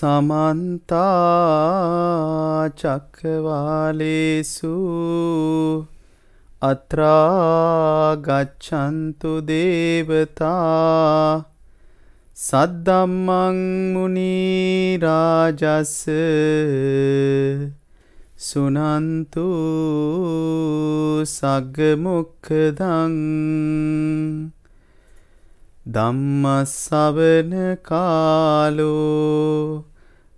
සමන්තා චක්කවාලේසු අත්‍රා ගච්ඡන්තු දේවතා සද්දම්මං මුනි රාජස් සුනන්තු සග්ග මොක්ඛදං ධම්මස්සවන කාලෝ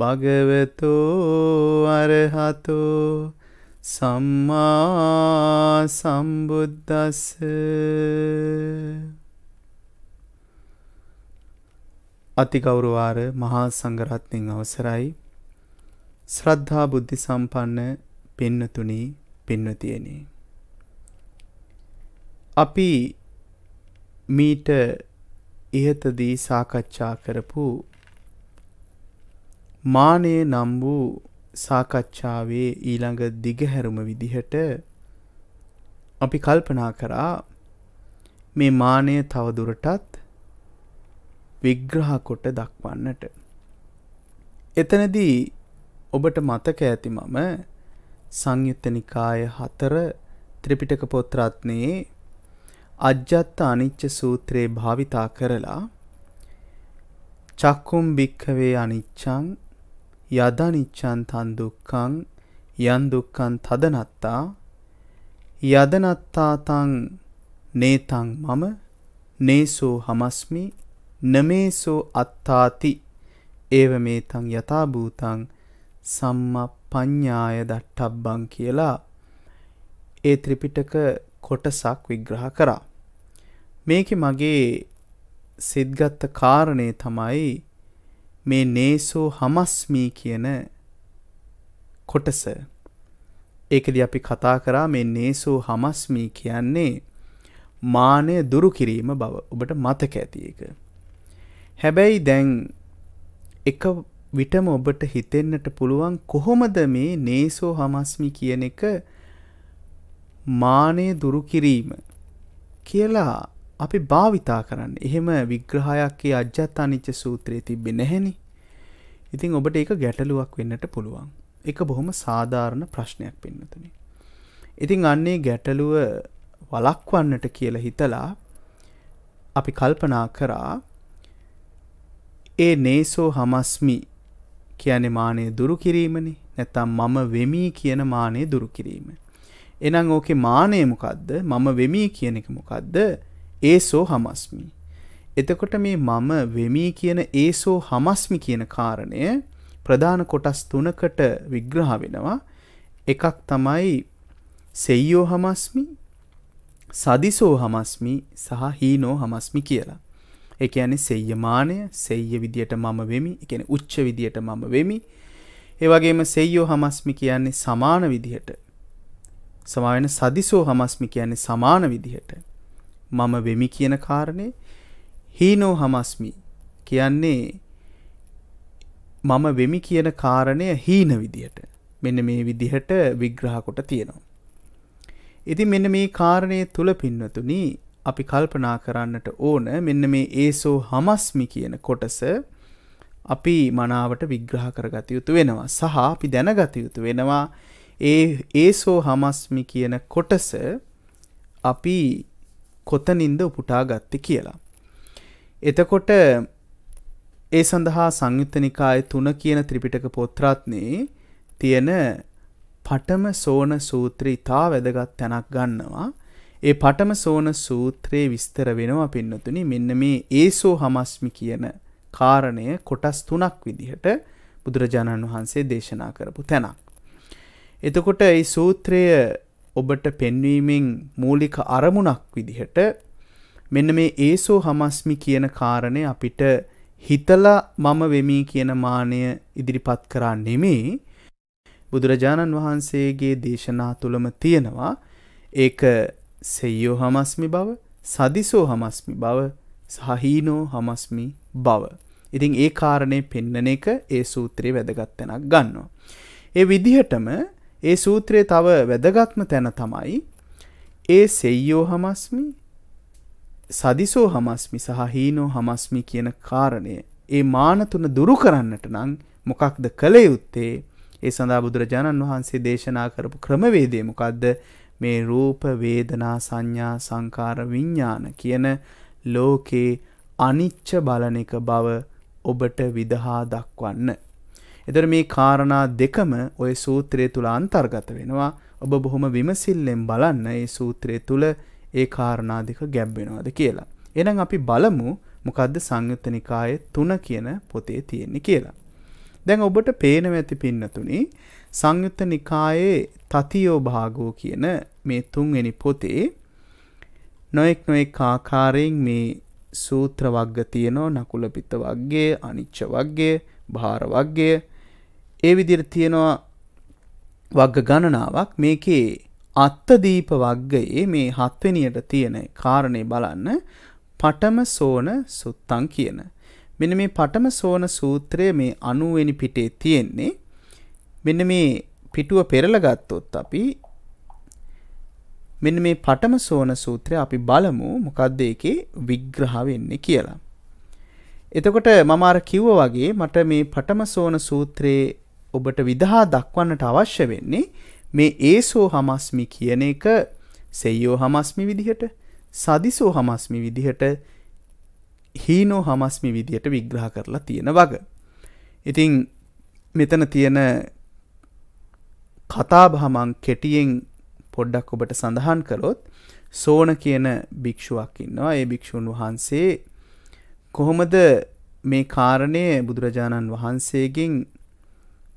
භගවතෝ අරහතෝ සම්මා සම්බුද්දස්ස අතිගෞරවාර මහා සංඝරත්නයන් අවසරයි ශ්‍රද්ධා බුද්ධි සම්පන්න පින්නතුනි පින්නතියනි අපි මීට ඉහතදී සාකච්ඡා කරපු මානයේ නම් වූ සාකච්ඡාවේ ඊළඟ දිගහැරුම විදිහට අපි කල්පනා කරා මේ මානය තවදුරටත් විග්‍රහකොට දක්වන්නට. එතනදී ඔබට මතක ඇති මම සංයුත්ත නිකාය හතර ත්‍රිපිටක පොත්රත්නයේ අජ්ජත්ත අනිච්ච සූත්‍රයේ භාවිතා කරලා චක්කුම් භික්කවේ අනිච්චං යදනිච්චන් තන්දුක්කං යන්දුක්කන් තදනත්තා යදනත්තාතං නේතං මම නේසෝ හමස්මි නමේසෝ අත්තාති ඒව මේතං යථභූතං සම්ම ප්ඥාය දට්ටබ්බං කියලා ඒ ත්‍රිපිටක කොටසක් විග්‍රහ කරා. මේක මගේ සිද්ගත්ත කාරණය තමයි මේ නේසෝ හමස්මී කියන කොටස ඒකද අපි කතා කරා මේ නේසෝ හමස්මී කියන්නේ මානය දුරු කිරීම බව ඔබට මතක ඇති එක. හැබැයි දැන් එක විටම ඔබට හිතෙන්නට පුළුවන් කොහොමද මේ නේසෝ හමස්මි කියන එක මානය දුරු කිරීම කියලා අපි භාවිතා කරන්න එහෙම විග්‍රහයක්ේ අජ්‍යත්තා නිච්ච සූත්‍රයේ තිබ්බෙ නැහැනි ඉතිං ඔබට එක ගැටලුවක් වෙන්නට පුළුවන් එක බොහොම සාධාරණ ප්‍රශ්නයක් පෙන්නතුනි ඉතිං අන්නේ ගැටලුව වලක්වන්නට කියලා හිතලා අපි කල්පනා කරා ඒ නේසෝ හමස්මි කියන මානය දුරු කිරීමනි නැතම් මම වෙමී කියන මානය දුරු කිරීම එනම් ඕකේ මානය මොකක්ද මම වෙමී කියන එක මොකක්ද ඒ සෝ හමස්මි. එතකොට මේ මම වෙමී කියන ඒ සෝ හමස්මි කියන කාරණය ප්‍රධාන කොටස් තුනකට විග්‍රහ වෙනවා එකක් තමයි සෙයියෝ හමස්මි සදිසෝ හමස්මි සහ හීනෝ හමස්මි කියලා. එක ඇන සෙය්‍යමානය සෙය්‍ය විදියට මම වෙමි එකන උච්ච විදියට මම වෙමි ඒවගේම සෙයෝ හමස්මි කියන්නේ සමාන විදිහට සමාවෙන සදිසෝ හමස්මි කියන්නේ සමාන විදිහට මම වෙමි කියන කාරණය හීනෝ හමස්මි කියන්නේ මම වෙමි කියන කාරණය හීන විදිහට මෙන්න මේ විදිහට විග්‍රහ කොට තියෙනවා. ඉතින් මෙන්න මේ කාරණය තුල පින්වතුනි අපි කල්පනා කරන්නට ඕන මෙන්න මේ ඒසෝ හමස්මි කියන කොටස අපි මනාවට විග්‍රහ කරගත යුතු වෙනවා. සහ අපි දැනගත යුතු වෙනවා ඒ ඒසෝ හමස්මි කියන කොටස අපි කොතනින්ද උපුටා ගත්ත කියලා. එතකොට ඒ සඳහා සංයුත්ත නිකාය තුන කියන ත්‍රිපිටක පොත්‍රත්නේ තියෙන පටම සෝන සූත්‍ර ඉතා වැදගත් තැනක් ගන්නවා. ඒ පටම සෝන සූත්‍රයේ විස්තර වෙනවා පින්නතුනි මෙන්න මේ ඒසෝ හමස්මි කියන කාරණය කොටස් තුනක් විදිහට බුදුරජාණන් වහන්සේ දේශනා කරපු තැනක්. එතකොට ඒ සූත්‍රය ඔබට පෙන්වීමෙන් මූලික අරමුණක් විදිහට මෙන්න මේ ඒසෝ හමස්මි කියන කාරණය අපිට හිතලා මම වෙමී කියන මානය ඉදිරිපත් කරා නෙමේ බුදුරජාණන් වහන්සේගේ දේශනා තුළම තියෙනවා ඒක සෙයෝ හමස්මි බව සදිසෝ හමස්මි බව සහීනෝ හමස්මි බව. ඉතින් ඒ කාරණය පෙන්නන එක ඒ සූත්‍රයේ වැදගත්තනක් ගන්නවා. ඒ විදිහටම ඒ සූත්‍රයේ තව වැදගත්ම තැන තමයි ඒ සෙයියෝ හමස්මි සදිසෝ හමස්මි සහ හීනෝ හමස්මි කියන කාරණය ඒ මානතුන දුරු කරන්නට නං මොකක්ද කළ යුත්තේ ඒ සඳහා බුදුරජාණන් වහන්සේ දේශනා කරපු ක්‍රමවේදය මොකක්ද මේ රූප වේදනා සංඥා සංකාර විඤ්ඥාන කියන ලෝකේ අනිච්ච බලන එක බව ඔබට විදහා දක්වන්න. එතර මේ කාරණා දෙකම ඔය සූත්‍රය තුළ අන්තර්ගත වෙනවා ඔබ බොහොම විමසිල්ලෙන් බලන්න ඒ සූත්‍රය තුළ ඒ කාරණා දෙක ගැබ්බෙනවාද කියලා. එනම් අපි බලමු මොකද්ද සංයුත්ත නිකායේ තුන කියන පොතේ තියෙන්නේ කියලා. දැන් ඔබට පේනව ඇති පින්නතුනි සංයුත්ත නිකායේ තතියෝ භාගෝ කියන මේ තුන්වෙනි පොතේ නොඑක් නොඑක් ආකාරයෙන් මේ සූත්‍ර වර්ග තියෙනවා නකුල පිට වර්ගයේ අනිච්ච වර්ගයේ භාර වර්ගයේ ඒ විදිහට තියෙනවා වර්ග ගණනාවක් මේකේ අත්තදීප වර්ගයේ මේ හත්වෙනියට තියෙන කාරණේ බලන්න පටම සෝන සුත්තං කියන. මෙන්න මේ පටම සෝන සූත්‍රය මේ 90 වෙනි පිටේ තියෙන්නේ. මෙන්න මේ පිටුව පෙරලා ගත්තොත් අපි මෙන්න මේ පටම සෝන සූත්‍රය අපි බලමු මොකද්ද ඒකේ විග්‍රහ වෙන්නේ කියලා. එතකොට මම අර කිව්වා වගේ මට මේ පටම සෝන සූත්‍රයේ ඔබට විදහා දක්වන්නට අවශ්‍ය වෙන්නේ මේ ඒසෝ හමස්මි කියන එක සෙයෝ හමස්මි විදිහට සදිසෝ හමස්මි විදිහට හීනෝ හමස්මි විදිහට විග්‍රහ කරලා තියෙන වග. ඉතිං මෙතන තියෙන කතාබහමං කෙටියෙන් පොඩ්ඩක් ඔබට සඳහන් කළොත් සෝන කියන භික්‍ෂුවක් ඉන්නවා ඒ භික්‍ෂූන් වහන්සේ කොහොමද මේ කාරණය බුදුරජාණන් වහන්සේගෙන්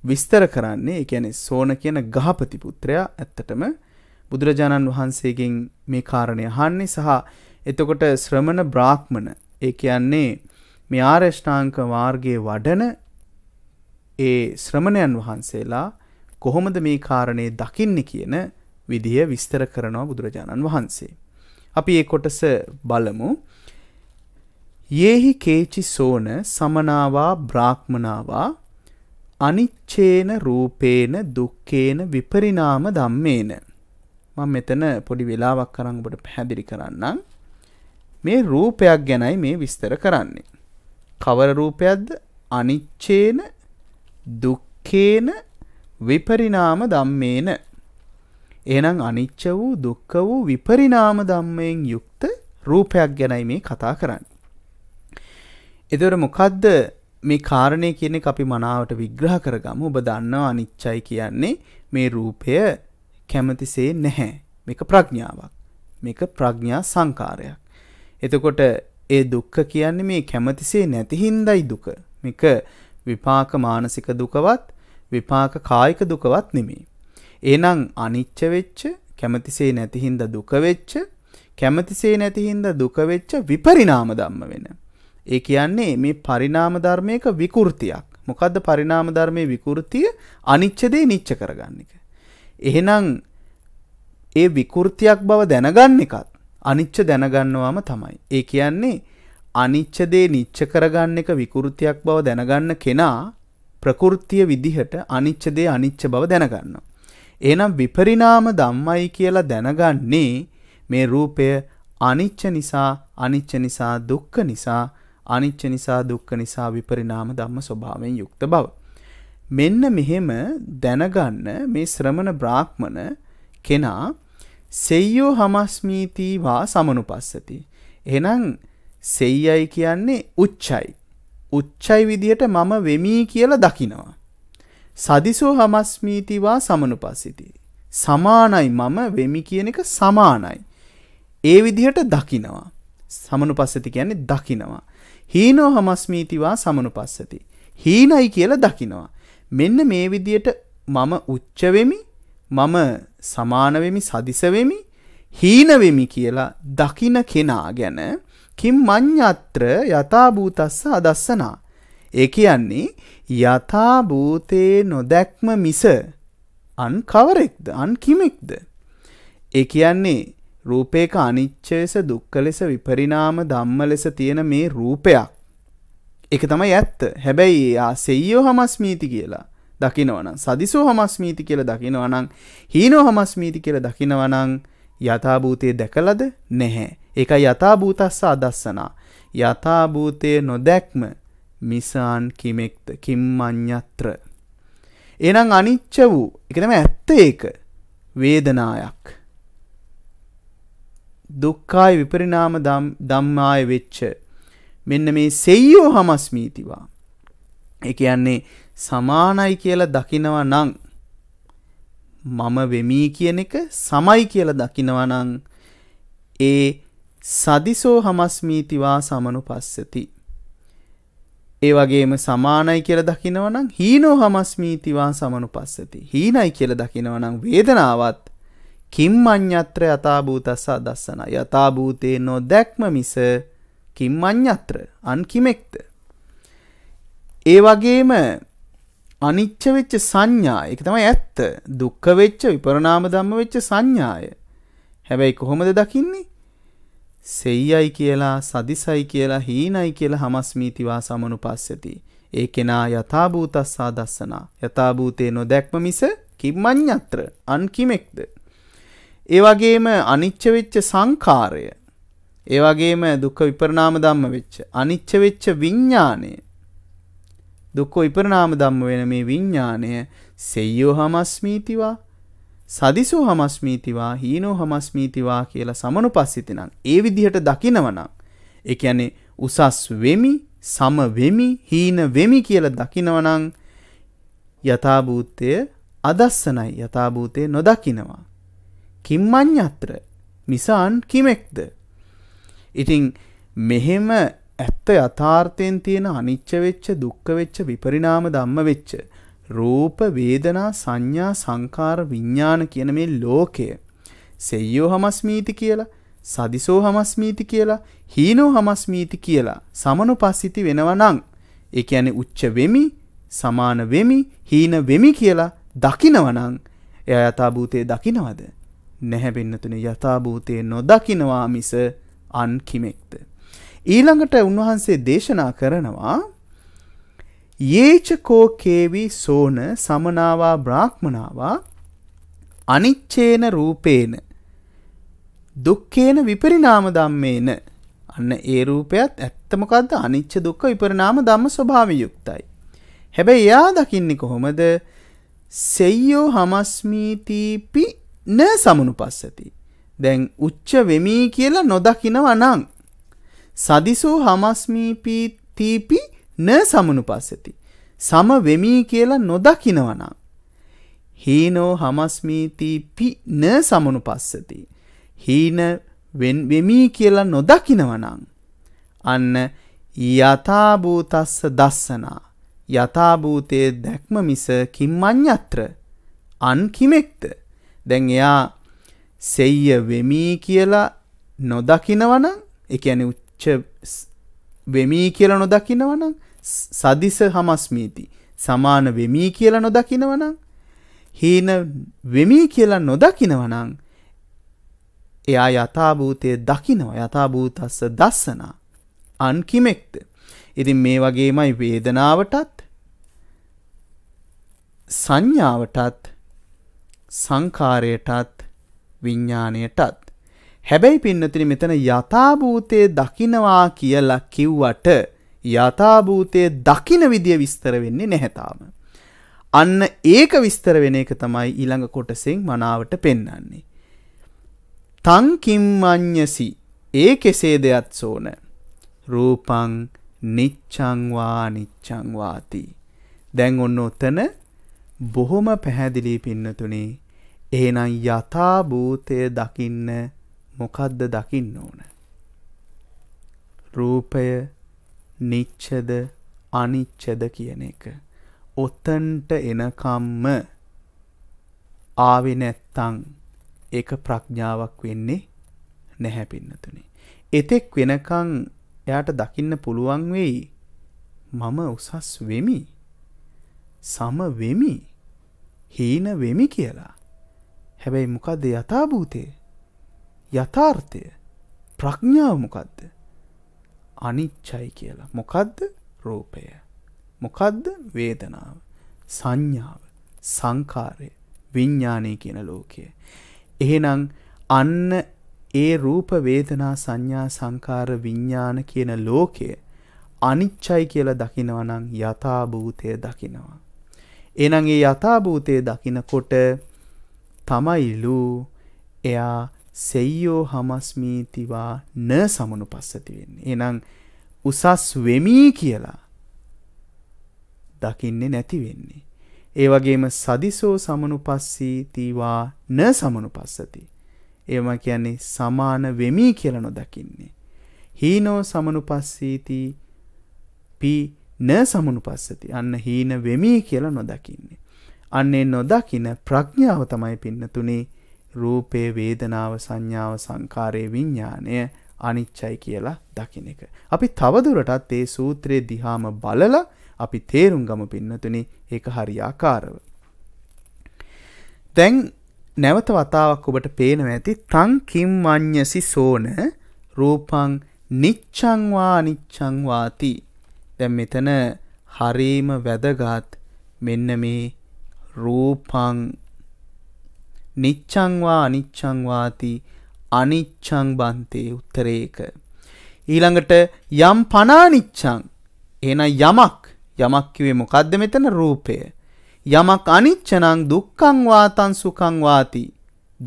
විස්තර කරන්නේ එකැනෙ සෝන කියන ගහපති පුත්‍රයා ඇත්තටම බුදුරජාණන් වහන්සේගෙන් මේ කාරණය හන්නේ සහ එතකොට ශ්‍රමණ බ්‍රාහ්මණ ඒ කියන්නේ මේ ආර්යෂ්ඨාංක මාර්ගයේ වඩන ඒ ශ්‍රමණයන් වහන්සේලා කොහොමද මේ කාරණේ දකින්නේ කියන විදිය විස්තර කරනවා බුදුරජාණන් වහන්සේ. අපි ඒ කොටස බලමු. යේහි කේචි සෝන සමනාවා බ්‍රාහ්මනාවා අනිච්චේන රූපේන දුක්කේන විපරිනාම ධම්මේන. මං මෙතන පොඩි වෙලාවක් කරං ඔබට පැහැදිලි කරන්නම්. මේ රූපයක් ගැනයි මේ විස්තර කරන්නේ. කවර රූපයක්ද අනිච්චේන දුක්කේන විපරිනාම ධම්මේන. එහෙනම් අනිච්ච වූ දුක්ඛ වූ විපරිණාම ධම්මයෙන් යුක්ත රූපයක් ගැනයි මේ කතා කරන්නේ. එතකොට මොකද්ද මේ කාරණය කියන අපි මනාවට විග්‍රහ කරගම ඔබ දන්නවා අනිච්චයි කියන්නේ මේ රූපය කැමතිසේ නැහැ මේක ප්‍රඥාවක් මේක ප්‍රඥා සංකාරයක්. එතකොට ඒ දුක්ඛ කියන්නේ මේ කැමතිසේ නැති හින්දායි දුක. මේක විපාක මානසික දුකවත් විපාක කායික දුකවත් නෙමෙයි. එහෙනම් අනිච්ච වෙච්ච කැමතිසේ නැති හින්දා දුක වෙච්ච කැමතිසේ නැති හින්දා දුක වෙච්ච විපරිණාම ධම්ම වෙන. ඒ කියන්නේ මේ පරිණාම ධර්මයක විකෘතියක්. මොකද්ද පරිණාම ධර්මයේ විකෘතිය? අනිච්ච දේ නිච්ච කරගන්න එක. එහෙනම් ඒ විකෘතියක් බව දැනගන්න එකත් අනිච්ච දැනගන්නවාම තමයි. ඒ කියන්නේ අනිච්ච දේ නිච්ච කරගන්න එක විකෘතියක් බව දැනගන්න කෙනා ප්‍රකෘතිය විදිහට අනිච්ච දේ අනිච්ච බව දැනගන්නවා. එහෙනම් විපරිණාම ධම්මයි කියලා දැනගන්නේ මේ රූපය අනිච්ච නිසා අනිච්ච නිසා දුක්ඛ නිසා අනිච්ච නිසා දුක්ඛ නිසා විපරිණාම ධම්ම ස්වභාවයෙන් යුක්ත බව. මෙන්න මෙහෙම දැනගන්න මේ ශ්‍රමණ බ්‍රාහ්මණ කෙනා සෙය්‍යෝ හමස්මීති වා සමනුපස්සති. එහෙනම් සෙය්යයි කියන්නේ උච්චයි. උච්චයි විදියට මම වෙමි කියලා දකිනවා. සදිසෝ හමස්මීති වා සමනුපස්සිතී. සමානයි මම වෙමි කියන එක සමානයි. ඒ විදිහට දකිනවා. සමනුපස්සති කියන්නේ දකිනවා. හීනෝ හමස්මීතිවා සමනුපස්සති. හීනයි කියලා දකිනවා. මෙන්න මේ විදියට මම උච්චවෙමි මම සමානවෙමි සදිසවෙමි හීනවෙමි කියලා දකින කෙනා ගැන කිම් මං්ඥත්‍ර යථභූතස්ස අදස්සනා. ඒ කියන්නේ යථභූතයේ නොදැක්ම මිස අන් කවරෙක්ද අන් කිමෙක්ද. ඒ කියන්නේ රූපේක අනිච්චයස දුක්ඛ ලෙස විපරිණාම ධම්ම ලෙස තියෙන මේ රූපයක්. ඒක තමයි ඇත්ත. හැබැයි ආ සෙය්‍යෝ හමස්මීති කියලා දකිනවනම් සදිසෝ හමස්මීති කියලා දකිනවනම් හීනෝ හමස්මීති කියලා දකිනවනම් යථාභූතය දැකලද නැහැ. ඒක යථාභූතස්ස අදස්සනා. යථාභූතය නොදැක්ම මිසාන් කිමෙක්ත කිම්මඤ්ඤත්‍ර. එහෙනම් අනිච්ච වූ. ඒක තමයි ඇත්ත ඒක. වේදනාවක්. දුක්ඛාය විපරිණාම ධම්මාය වෙච්ච මෙන්න මේ සෙය්‍යෝ හමස්මීතිවා. ඒ කියන්නේ සමානයි කියලා දකිනවා නම් මම වෙමි කියන එක සමයි කියලා දකිනවා නම් ඒ සදිසෝ හමස්මීතිවා සමනුපස්සති. ඒ වගේම සමානයි කියලා දකිනවා නම් හීනෝ හමස්මීතිවා සමනුපස්සති. හීනයි කියලා දකිනවා නම් වේදනාවත් කිම්මඤ්ඤත්‍ර යථාභූතස්ස අදස්සන යථාභූතේ නොදැක්ම මිස කිම්මඤ්ඤත්‍ර අන් කිමෙක්ද ඒ වගේම අනිච්ච වෙච්ච සංඥා ඒක තමයි ඇත්ත දුක්ඛ වෙච්ච විපරණාම ධම්ම වෙච්ච සංඥාය හැබැයි කොහොමද දකින්නේ සෙය්යයි කියලා සදිසයි කියලා හීනයි කියලා හමස්මීතිවා සමනුපස්සති ඒ කෙනා යථාභූතස්සා දස්සනා යථාභූතේ නොදැක්ම මිස කිම්මඤ්ඤත්‍ර අන් කිමෙක්ද ඒ වගේම අනිච්ච වෙච්ච සංඛාරය ඒ වගේම දුක්ඛ විපරණාම ධම්ම වෙච්ච අනිච්ච වෙච්ච විඥාණය දුක්ඛ විපරණාම ධම්ම වෙන මේ විඥාණය සෙය්‍යෝ හමස්මීතිවා සදිසෝ හමස්මීතිවා හීනෝ හමස්මීතිවා කියලා සමනුපස්සිතනම් ඒ විදිහට දකිනවනම් ඒ කියන්නේ උසස් වෙමි සම වෙමි හීන වෙමි කියලා දකිනවනම් යථාභූතය අදස්සනයි යථාභූතය නොදකිනවා කිම්මං්ඥත්‍ර නිසාන් කිමෙක්ද. ඉතිං මෙහෙම ඇත්ත යථාර්ථයෙන් තියෙන අනිච්චවෙච්ච දුක්කවෙච්ච විපරිනාම දම්ම වෙච්ච. රූප වේදනා සංඥා සංකාර විඤ්ඥාන කියන මේ ලෝකය. සෙයෝ හමස්මීති කියලා සදිසෝ හමස්මීති කියලා හීනෝ හමස්මීති කියලා සමනු පස්සිති වෙනවනං. එක ඇන උච්ච වෙමි සමාන වෙමි හීන වෙමි කියලා දකිනවනං එය යථභූතය දකිනවද. නැහැබෙන්න්නතුන යථභූතය නොදකිනවා මිස අන් කිමෙක්ද. ඊළඟට උන්වහන්සේ දේශනා කරනවා ඒචකෝ කේවි සෝන සමනාවා බ්‍රාහ්මණවා අනිච්චේන රූපේන දුක්කේන විපරිනාම ධම්මේන අන්න ඒ රූපයත් ඇත්තමකක්ද අනිච්ච දුක්ක විපරිනාම ධම්ම ස්වභාව යුක්තයි. හැබැයි එයා දකින්නේ කොහොමද සෙයෝ හමස්මීතීපි න සමනු පස්සති. දැන් උච්ච වෙමී කියලා නොදකිනව නං. සදිසූ හමස්මීපී තීපි න සමනු පස්සති. සම වෙමී කියලා නොදකිනවනම්. හීනෝ හමස්මීතිපි න සමනු පස්සති. හීන වෙමී කියලා නොදකිනවනං. අන්න යථභූතස්ස දස්සනා. යථභූතය දැක්ම මිස කිම්මං්ඥත්‍ර අන් කිමෙක්ද. දැන් එයා සෙය්ය වෙමී කියලා නොදකිනවනම් ඒ කියන්නේ උච්ච වෙමී කියලා නොදකිනවනම් සදිස හමස්මීති සමාන වෙමී කියලා නොදකිනවනම් හීන වෙමී කියලා නොදකිනවනම් එයා යථාභූතය දකිනවා යථාභූතස්ස දස්සනා අන්කිමෙක්ද ඉතින් මේ වගේමයි වේදනාවටත් සංඥාවටත් සංකාරයටත් විඤ්ඥානයටත්. හැබැයි පින්නතින මෙතන යථභූතය දකිනවා කියලා කිව්වට යථභූතය දකින විදිය විස්තර වෙන්නේ නැහැතාම. අන්න ඒක විස්තර වෙන එක තමයි ඊළඟ කොටසෙන් මනාවට පෙන්නන්නේ. තංකිම්මං්ඥසි ඒ කෙසේ දෙයත් සෝන රූපං නිච්චංවා නිච්චංවාති. දැන් ඔන්න ඔතන බොහොම පැහැදිලි පින්නතුනේ ඒනම් යථභූතය දකින්න මොකද්ද දකින්න ඕන. රූපය නිච්චද අනිච්චද කියන එක. ඔතන්ට එනකම්ම ආවෙ නැත්තං ඒක ප්‍රඥාවක් වෙන්නේ නැහැ පින්නතුනේ. එතෙක් වෙනකං එයාට දකින්න පුළුවන් වෙයි. මම උසස් වෙමි. සම වෙමි. හීන වෙමි කියලා. හැබැයි මොකක්ද යථභූතය යථාර්ථය ප්‍රඥාව මොකක්ද අනිච්චයි කියලා මොකක්ද රූපය මොකක්ද වේදනාව සංඥාව සංකාරය විඤ්ඥානය කියන ලෝකය එහෙනම් අන්න ඒ රූප වේදනා සංඥා සංකාර විඤ්ඥාන කියන ලෝකය අනිච්චයි කියලා දකිනවනං යථභූතය දකිනවා එනගේ යථභූතය දකිනකොට තමයිලු එයා සෙයියෝ හමස්මීතිවා න සමනු පස්සති වෙන්න එනම් උසස් වෙමී කියලා දකින්නේ නැති වෙන්නේ. ඒවගේම සදිසෝ සමනු පස්සී තිවා න සමනු පස්සති. ඒම කියන්නේ සමාන වෙමී කියලනො දකින්නේ. හීනෝ සමනු පස්සීති පි න සමුණු පස්සති අන්න හීන වෙමී කියලා නොදකින්නේ. අන්නේ නොදකින ප්‍රඥාව තමයි පින්නතුනේ රූපේ වේදනාව සංඥාව සංකාරය විඤ්ඥානය අනිච්චයි කියලා දකින එක. අපි තවදුරටත් ඒ සූත්‍රයේ දිහාම බලල අපි තේරුම් ගම පින්නතුනි ඒක හරියාකාරව. දැන් නැවත වතාවක් ඔබට පේනව ඇති තංකිම් ව්ඥසි සෝන රූපං නිච්චංවා නිච්චංවාතිී දැන් මෙතන හරීම වැදගත් මෙන්න මේ රූපං නිච්ඡං වා අනිච්ඡං වාති අනිච්ඡං බන්තේ උත්තරේක ඊළඟට යම් පනානිච්ඡං එහෙනම් යමක් යමක් කිව්වේ මොකද්ද මෙතන රූපය යමක් අනිච්චනං දුක්ඛං වාතං සුඛං වාති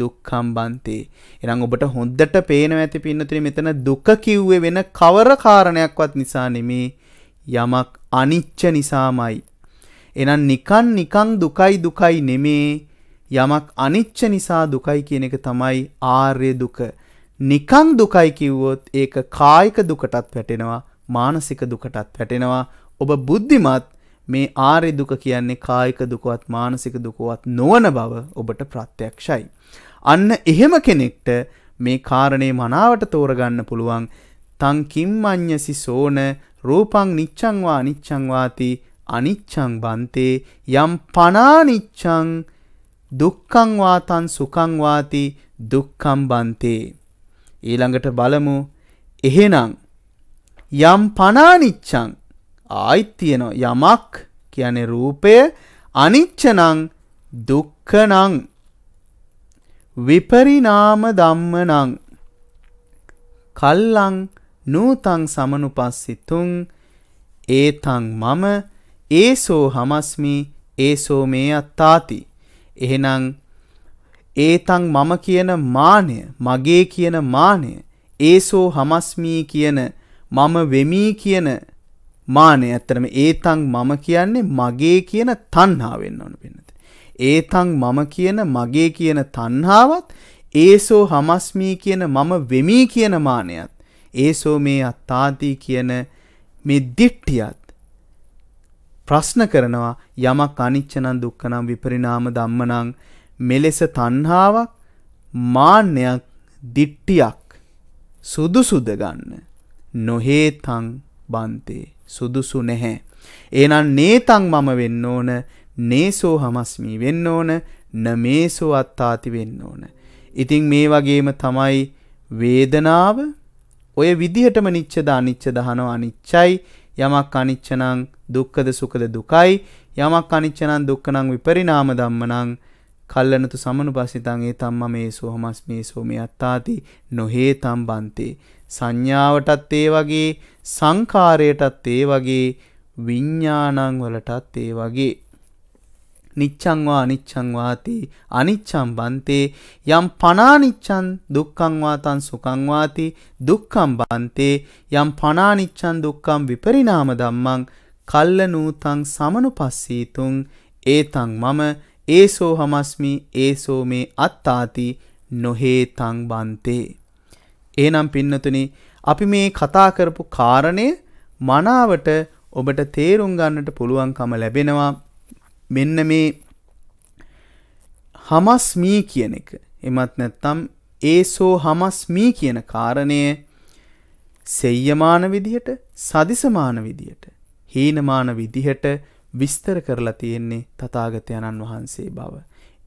දුක්ඛං බන්තේ එහෙනම් ඔබට හොඳට පේනවා ඇති පින්නතුනි මෙතන දුක කිව්වේ වෙන කවර කාරණයක්වත් නිසා නෙමේ යමක් අනිච්ච නිසාමයි. එනම් නිකන් නිකං දුකයි දුකයි නෙමේ යමක් අනිච්ච නිසා දුකයි කියන එක තමයි ආර්ය දුක. නිකං දුකයි කිව්වොත් ඒක කායික දුකටත් වැටෙනවා මානසික දුකටත් වැටෙනවා ඔබ බුද්ධිමත් මේ ආර්ය දුක කියන්නේ කායික දුකවත් මානසික දුකවත් නොවන බව ඔබට ප්‍රත්‍යක්ෂයි. අන්න එහෙම කෙනෙක්ට මේ කාරණේ මනාවට තෝරගන්න පුළුවන් තං කිම්මඤ්ඤසි සෝන රූපං නිච්ඡං වා අනිච්ඡං වාති අනිච්ඡං බන්තේ යම් පනානිච්ඡං දුක්ඛං වාතං සුඛං වාති දුක්ඛං බන්තේ ඊළඟට බලමු එහෙනම් යම් පනානිච්ඡං ආයිත් තියෙනවා යමක් කියන්නේ රූපය අනිච්චනං දුක්ඛනං විපරිණාම ධම්මනං කල්ලං නූතං සමනුපස්සිතුං ඒතං මම ඒසෝ හමස්මි ඒසෝ මේ අත්තාති එහෙනම් ඒතං මම කියන මානය මගේ කියන මානය ඒසෝ හමස්මී කියන මම වෙමී කියන මානය ඇත්තරම ඒතං මම කියන්නේ මගේ කියන තණ්හාවෙන් ඕන වෙනද ඒතං මම කියන මගේ කියන තණ්හාවත් ඒසෝ හමස්මී කියන මම වෙමී කියන මානයත් ඒසෝ මේ අත්තාති කියන මේ දිට්ඨියත් ප්‍රශ්න කරනවා යමක් අනිච්ච නම් දුක්ඛ නම් විපරිණාම ධම්ම නම් මෙලෙස තණ්හාවක් මාන්නයක් දිට්ඨියක් සුදුසුද ගන්න නොහේතං බන්තේ සුදුසු නැහැ එහෙනම් නේතං මම වෙන්න ඕන නේසෝ හමස්මි වෙන්න ඕන නමේසෝ අත්තාති වෙන්න ඕන ඉතින් මේ වගේම තමයි වේදනාව ඔය විදිහටම නිච්චද අනිච්ච දහනවා අනිච්චයි යමක් අනිච්චනං දුක්ඛද සුඛද දුකයි යමක් අනිච්චනං දුක්ඛනං විපරිණාම ධම්මනං කල්ලනතු සමනුපස්සිතං ඒ තම්ම මේ සෝහමස්මේ සෝමියත්තාති නොහේ තම්බන්තේ සංඥාවටත් ඒ වගේ සංකාරයටත් ඒ වගේ විඤ්ඥානං වලටත් ඒ වගේ නිච්ඡං වා අනිච්ඡං වාති අනිච්ඡං බන්තේ යම් පනානිච්ඡං දුක්ඛං වාතං සුඛං වාති දුක්ඛං බන්තේ යම් පනානිච්ඡං දුක්ඛං විපරිණාම ධම්මං කල්ලනූතං සමනුපස්සීතුං ඒතං මම ඒසෝ හමස්මි ඒසෝ මේ අත්තාති නොහේතං බන්තේ එහෙනම් පින්නතුනි අපි මේ කතා කරපු කාරණය මනාවට ඔබට තේරුම් ගන්නට පුළුවන්කම ලැබෙනවා මෙන්න මේ හමස්මී කියන එක එමත් නැත්තම් ඒසෝ හමස්මී කියන කාරණය සෙය්‍යමාන විදිහට සදිසමාන විදිහට හීනමාන විදිහට විස්තර කරලා තියෙන්නේ තථාගතයන්න් වහන්සේ බව.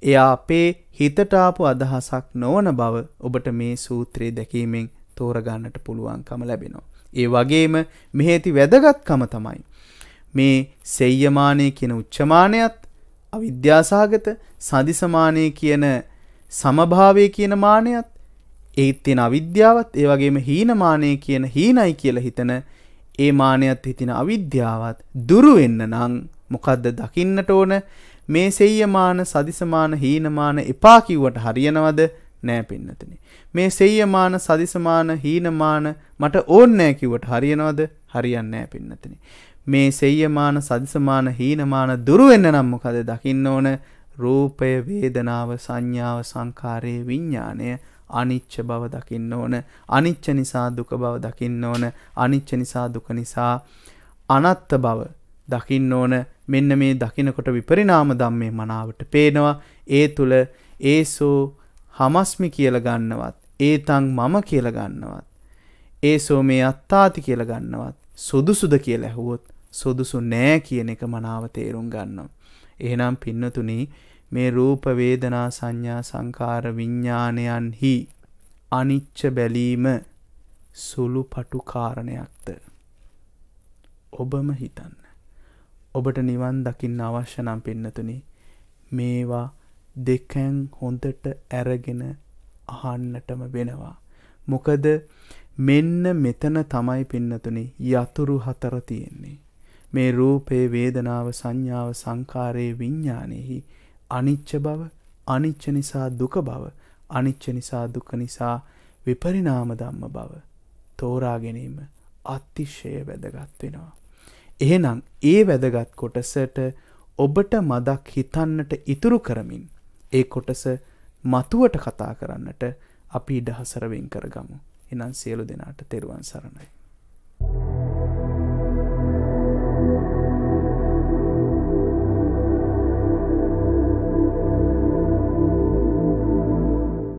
එයා අපේ හිතට ආපු අදහසක් නොවන බව ඔබට මේ සූත්‍රයේ දැකීමෙන් තෝරගන්නට පුළුවන්කම ලැබෙනවා. ඒ වගේම මෙහි ඇති වැදගත්කම තමයි මේ සෙය්‍යමානය කියන උච්චමානයත් අවිද්‍යාසහගත සදිසමානය කියන සමභාවය කියන මානයත් ඒත් තියෙන අවිද්‍යාවත් ඒ වගේම හීනමානය කියන හීනයි කියලා හිතන ඒ මානයත් හිතින අවිද්‍යාවත් දුරු වෙන්න නම් මොකද්ද දකින්නට ඕන මේ සෙය්‍යමාන සදිසමාන හීනමාන එපා කිව්වට හරියනවද නෑ පින්නතනේ මේ සෙය්‍යමාන සදිසමාන හීනමාන මට ඕන්නෑ කිව්වට හරියනවද හරියන්නේ නෑ පින්නතනේ මේ සෙය්‍යමාන සදිසමාන හීනමාන දුරු වෙන්න නම් මොකද දකින්න ඕන රූපය වේදනාව සංඥාව සංකාරයේ විඤ්ඤාණය අනිච්ච බව දකින්න ඕන අනිච්ච නිසා දුක බව දකින්න ඕන අනිච්ච නිසා දුක නිසා අනත්ත බව දකින්න ඕන මෙන්න මේ දකිනකොට විපරිණාම ධම්මේ මනාවට පේනවා ඒ තුල ඒසෝ හමස්මි කියලා ගන්නවත් ඒතං මම කියලා ගන්නවත් ඒසෝ මේ අත්තාති කියලා ගන්නවත් සුදුසුද කියලා ඇහුවොත් සුදුසු නෑ කියන එක මනාව තේරුම් ගන්නම්. එහෙනම් පින්නතුනි මේ රූප වේදනා සංඥා සංකාර විඥානයන්හි අනිච්ච බැලීම සුළු පටු කාරණයක්ද. ඔබම හිතන්න. ඔබට නිවන් දකින්න අවශ්‍ය නම් පින්නතුනි මේවා දෙකැන් හොඳට ඇරගෙන අහන්නටම වෙනවා. මොකද මෙන්න මෙතන තමයි පින්නතුනි යතුරු හතර තියෙන්නේ. මේ රූපයේ වේදනාව සංඥාව සංකාරයේ විඤ්ඥානයෙහි අනිච්ච බව අනිච්ච නිසා දුක බව අනිච්ච නිසා දුක නිසා විපරිනාම දම්ම බව තෝරාගැනීම අත්තිශ්‍යය වැදගත්වෙනවා. එහෙනම් ඒ වැදගත් කොටසට ඔබට මදක් හිතන්නට ඉතුරු කරමින් ඒ කොටස මතුවට කතා කරන්නට අපි ඉඩහසරවෙන් කරගමු එනම් සියලු දෙනාට තෙරුවන් සරණයි. Thank you.